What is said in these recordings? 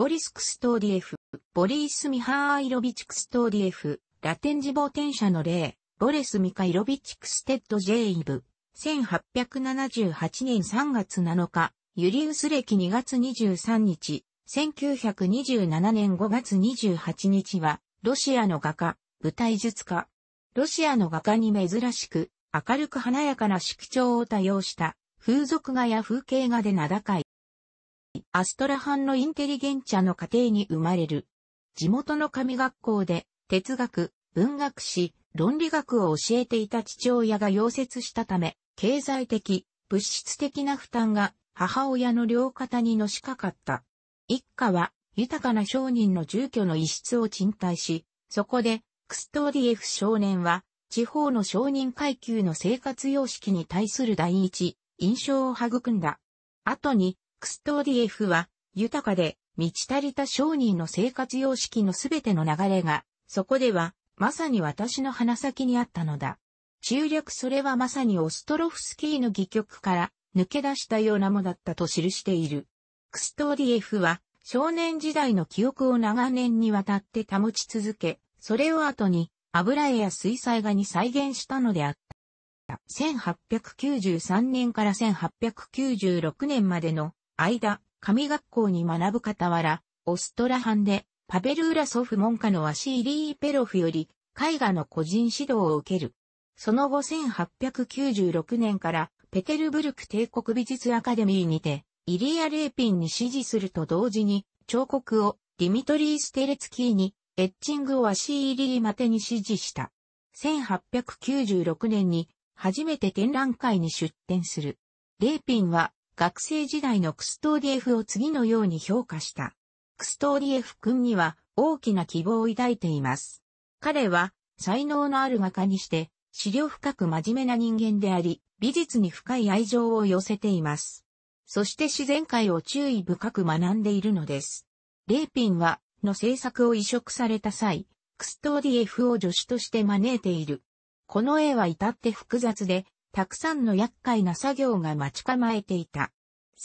ボリス・クストーディエフ、ボリース・ミハーイロビチ・クストーディエフ、ラテン自傍転者の例、ボレス・ミカイロビチ・クステッド・ジェイブ、1878年3月7日、ユリウス歴2月23日、1927年5月28日は、ロシアの画家、舞台術家。ロシアの画家に珍しく、明るく華やかな色調を多用した、風俗画や風景画で名高い。アストラハンのインテリゲンチャの家庭に生まれる。地元の神学校で哲学、文学史、論理学を教えていた父親が溶接したため、経済的、物質的な負担が母親の両肩にのしかかった。一家は豊かな商人の住居の一室を賃貸し、そこでクストーディエフ少年は地方の商人階級の生活様式に対する第一印象を育んだ。後にクストーディエフは、豊かで、満ち足りた商人の生活様式のすべての流れが、そこでは、まさに私の鼻先にあったのだ。中略それはまさにオストロフスキーの戯曲から抜け出したようなものだったと記している。クストーディエフは少年時代の記憶を長年にわたって保ち続け、それを後に油絵や水彩画に再現したのであった。1893年から1896年までの間、神学校に学ぶ傍ら、オストラハンで、パベルーラ祖父門下のワシーリー・ペロフより、絵画の個人指導を受ける。その後1896年から、ペテルブルク帝国美術アカデミーにて、イリア・レーピンに指示すると同時に、彫刻をディミトリー・ステレツキーに、エッチングをワシーリー・マテに指示した。1896年に、初めて展覧会に出展する。レーピンは、学生時代のクストーディエフを次のように評価した。クストーディエフ君には大きな希望を抱いています。彼は才能のある画家にして、資料深く真面目な人間であり、美術に深い愛情を寄せています。そして自然界を注意深く学んでいるのです。レーピンは、の制作を移植された際、クストーディエフを助手として招いている。この絵は至って複雑で、たくさんの厄介な作業が待ち構えていた。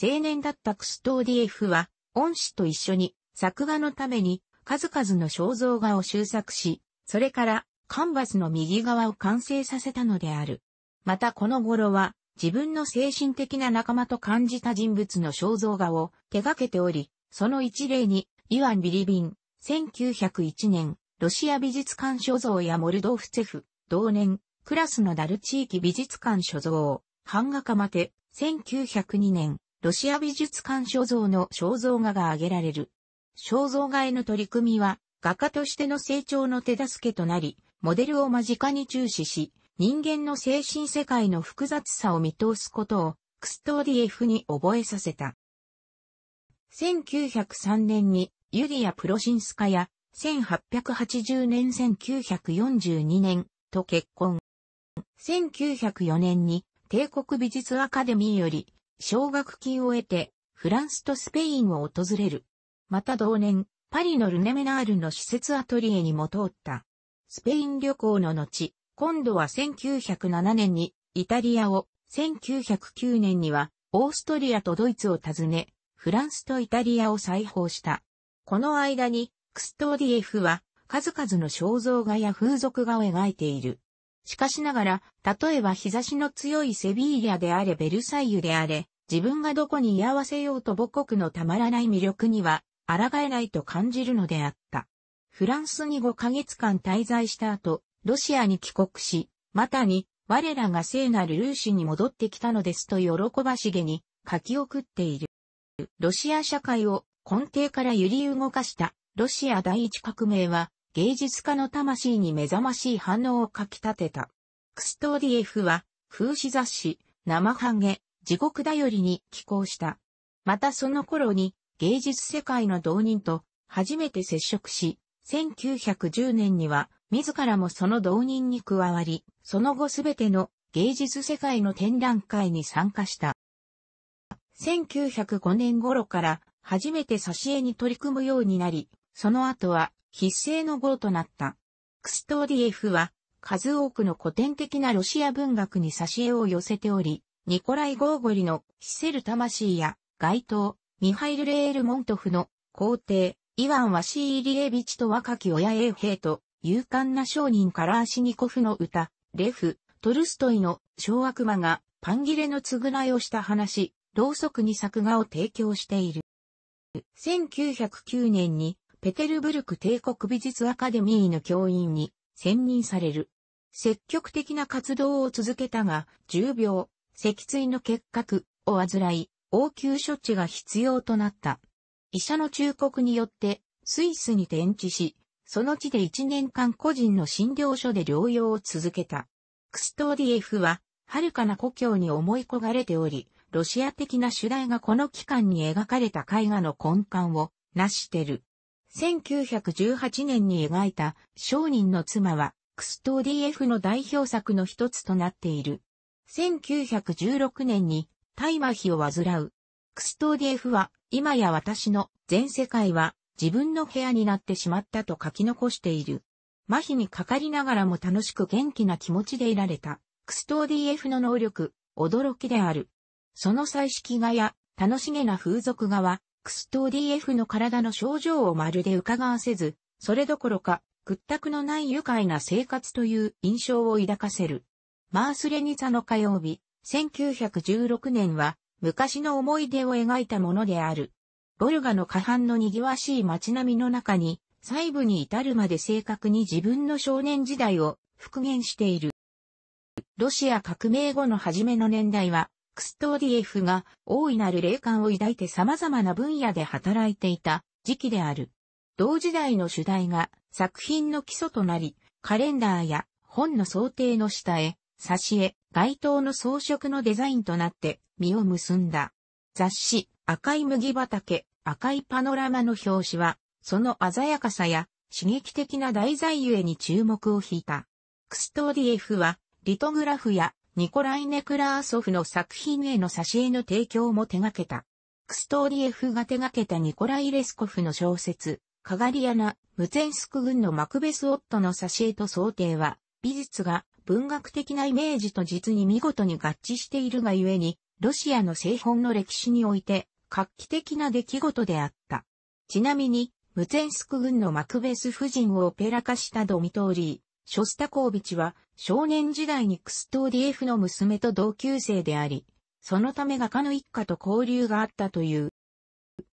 青年だったクストーディエフは、恩師と一緒に作画のために数々の肖像画を修作し、それからカンバスの右側を完成させたのである。またこの頃は自分の精神的な仲間と感じた人物の肖像画を手掛けており、その一例にイワン・ビリビン、1901年、ロシア美術館所蔵やモルドーフツェフ、同年、クラスのダル地域美術館所蔵、版画家まテ、1902年、ロシア美術館所蔵の肖像画が挙げられる。肖像画への取り組みは、画家としての成長の手助けとなり、モデルを間近に注視し、人間の精神世界の複雑さを見通すことを、クストーディエフに覚えさせた。1903年にユリア・プロシンスカや1880年1942年と結婚。1904年に帝国美術アカデミーより奨学金を得てフランスとスペインを訪れる。また同年、パリのルネメナールの施設アトリエにも通った。スペイン旅行の後、今度は1907年にイタリアを、1909年にはオーストリアとドイツを訪ね、フランスとイタリアを再訪した。この間に、クストーディエフは数々の肖像画や風俗画を描いている。しかしながら、例えば日差しの強いセビーリアであれベルサイユであれ、自分がどこに居合わせようと母国のたまらない魅力には、抗えないと感じるのであった。フランスに5ヶ月間滞在した後、ロシアに帰国し、またに、我らが聖なるルーシに戻ってきたのですと喜ばしげに書き送っている。ロシア社会を根底から揺り動かしたロシア第一革命は芸術家の魂に目覚ましい反応を書き立てた。クストーディエフは、風刺雑誌、生ハゲ、地獄だよりに寄稿した。またその頃に、芸術世界の同人と初めて接触し、1910年には、自らもその同人に加わり、その後すべての芸術世界の展覧会に参加した。1905年頃から初めて挿絵に取り組むようになり、その後は必制の号となった。クストーディエフは、数多くの古典的なロシア文学に挿絵を寄せており、ニコライ・ゴーゴリのヒセル魂や、街頭、ミハイル・レール・モントフの皇帝、イワン・ワシーリエビチと若き親衛兵と、勇敢な商人カラーシニコフの歌、レフ、トルストイの小悪魔がパンギレの償いをした話、ろうそくに作画を提供している。1909年にペテルブルク帝国美術アカデミーの教員に選任される。積極的な活動を続けたが、重病、脊椎の結核を患い、応急処置が必要となった。医者の忠告によってスイスに転地し、その地で1年間個人の診療所で療養を続けた。クストーディエフは、遥かな故郷に思い焦がれており、ロシア的な主題がこの期間に描かれた絵画の根幹を成してる。1918年に描いた商人の妻はクストー DF の代表作の一つとなっている。1916年に大麻痺を患う。クストー DF は今や私の全世界は自分の部屋になってしまったと書き残している。麻痺にかかりながらも楽しく元気な気持ちでいられた。クストー DF の能力、驚きである。その彩色画や楽しげな風俗画は X と DF の体の症状をまるで伺わせず、それどころか、屈託のない愉快な生活という印象を抱かせる。マースレニツァの火曜日、1916年は、昔の思い出を描いたものである。ボルガの下半の賑わしい街並みの中に、細部に至るまで正確に自分の少年時代を復元している。ロシア革命後の初めの年代は、クストーディエフが大いなる霊感を抱いて様々な分野で働いていた時期である。同時代の主題が作品の基礎となり、カレンダーや本の想定の下絵、挿絵、街灯の装飾のデザインとなって実を結んだ。雑誌、赤い麦畑、赤いパノラマの表紙は、その鮮やかさや刺激的な題材ゆえに注目を引いた。クストーディエフは、リトグラフやニコライ・ネクラーソフの作品への挿絵の提供も手掛けた。クストーリエフが手掛けたニコライ・レスコフの小説、カガリアナ、ムゼンスク軍のマクベス・オットの挿絵と想定は、美術が文学的なイメージと実に見事に合致しているがゆえに、ロシアの製本の歴史において、画期的な出来事であった。ちなみに、ムゼンスク軍のマクベス夫人をオペラ化したドミトーリショスタコービチは少年時代にクストーディエフの娘と同級生であり、そのため画家の一家と交流があったという。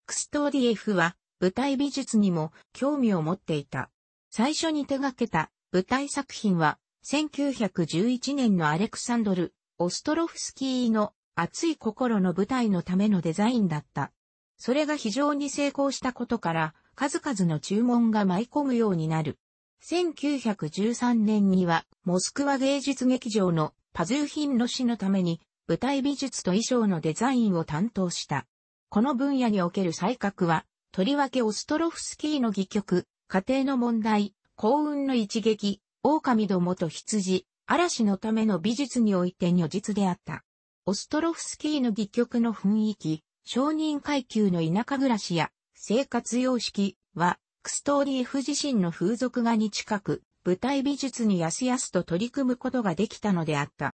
クストーディエフは舞台美術にも興味を持っていた。最初に手掛けた舞台作品は1911年のアレクサンドル・オストロフスキーの熱い心の舞台のためのデザインだった。それが非常に成功したことから数々の注文が舞い込むようになる。1913年には、モスクワ芸術劇場のパズーヒン死のために、舞台美術と衣装のデザインを担当した。この分野における才覚は、とりわけオストロフスキーの戯曲、家庭の問題、幸運の一撃、狼どもと羊、嵐のための美術において如実であった。オストロフスキーの戯曲の雰囲気、商人階級の田舎暮らしや生活様式はクストーリーフ自身の風俗画に近く、舞台美術にやすやすと取り組むことができたのであった。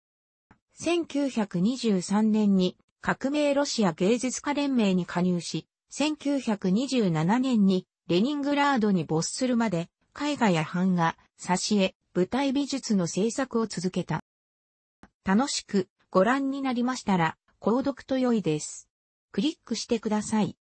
1923年に革命ロシア芸術家連盟に加入し、1927年にレニングラードに没するまで絵画や版画、挿絵、舞台美術の制作を続けた。楽しくご覧になりましたら、購読と良いです。クリックしてください。